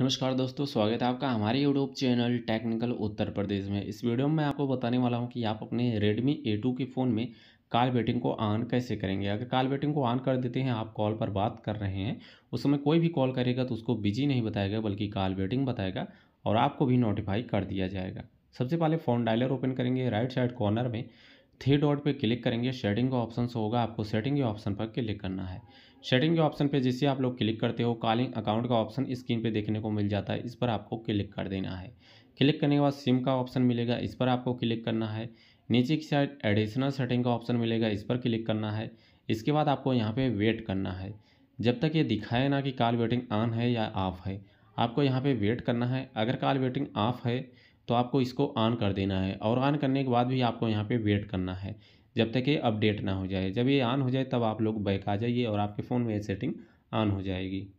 नमस्कार दोस्तों स्वागत है आपका हमारे YouTube channel technical Uttar Pradesh में इस वीडियो में मैं आपको बताने वाला हूं कि आप अपने रेडमी टू के फ़ोन में कॉल वेटिंग को ऑन कैसे करेंगे अगर कॉल वेटिंग को ऑन कर देते हैं आप कॉल पर बात कर रहे हैं उस समय कोई भी कॉल करेगा तो उसको बिजी नहीं बताएगा बल्कि कॉल वेटिंग बताएगा और आपको भी नोटिफाई कर दिया जाएगा सबसे पहले फ़ोन डायलर ओपन करेंगे राइट साइड कॉर्नर में थ्री डॉट पे क्लिक करेंगे शेडिंग का ऑप्शन होगा आपको सेटिंग के ऑप्शन पर क्लिक करना है शेडिंग के ऑप्शन पे जिससे आप लोग क्लिक करते हो कॉलिंग अकाउंट का ऑप्शन स्क्रीन पे देखने को मिल जाता है इस पर आपको क्लिक कर देना है क्लिक करने के बाद सिम का ऑप्शन मिलेगा इस पर आपको क्लिक करना है नीचे की साइड एडिशनल सेटिंग का ऑप्शन मिलेगा इस पर क्लिक करना है इसके बाद आपको यहाँ पर वेट करना है जब तक ये दिखाए ना कि कॉल वेटिंग ऑन है या ऑफ है आपको यहाँ पर वेट करना है अगर कॉल वेटिंग ऑफ है तो आपको इसको ऑन कर देना है और ऑन करने के बाद भी आपको यहाँ पे वेट करना है जब तक ये अपडेट ना हो जाए जब ये ऑन हो जाए तब आप लोग बैक आ जाइए और आपके फ़ोन में ये सेटिंग ऑन हो जाएगी